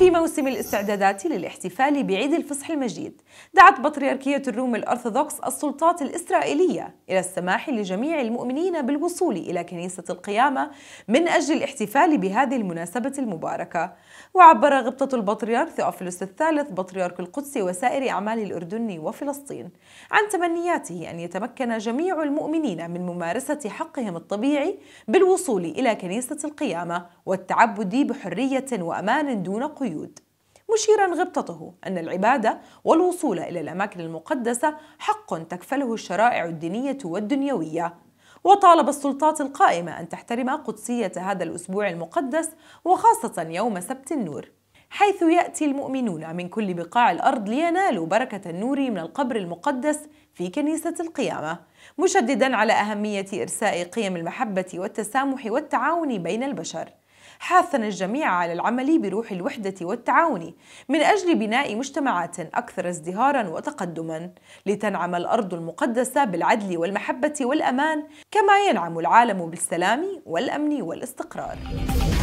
في موسم الاستعدادات للاحتفال بعيد الفصح المجيد دعت بطريركية الروم الأرثوذكس السلطات الإسرائيلية إلى السماح لجميع المؤمنين بالوصول إلى كنيسة القيامة من أجل الاحتفال بهذه المناسبة المباركة وعبر غبطة البطريرك ثيوفيلوس الثالث بطريرك القدس وسائر أعمال الأردن وفلسطين عن تمنياته أن يتمكن جميع المؤمنين من ممارسة حقهم الطبيعي بالوصول إلى كنيسة القيامة والتعبد بحرية وأمان دون قيود القيود مشيرا غبطته أن العبادة والوصول إلى الأماكن المقدسة حق تكفله الشرائع الدينية والدنيوية وطالب السلطات القائمة أن تحترم قدسية هذا الأسبوع المقدس وخاصة يوم سبت النور حيث يأتي المؤمنون من كل بقاع الأرض لينالوا بركة النور من القبر المقدس في كنيسة القيامة مشددا على أهمية إرساء قيم المحبة والتسامح والتعاون بين البشر حاثنا الجميع على العمل بروح الوحدة والتعاون من أجل بناء مجتمعات أكثر ازدهارا وتقدما لتنعم الأرض المقدسة بالعدل والمحبة والأمان كما ينعم العالم بالسلام والأمن والاستقرار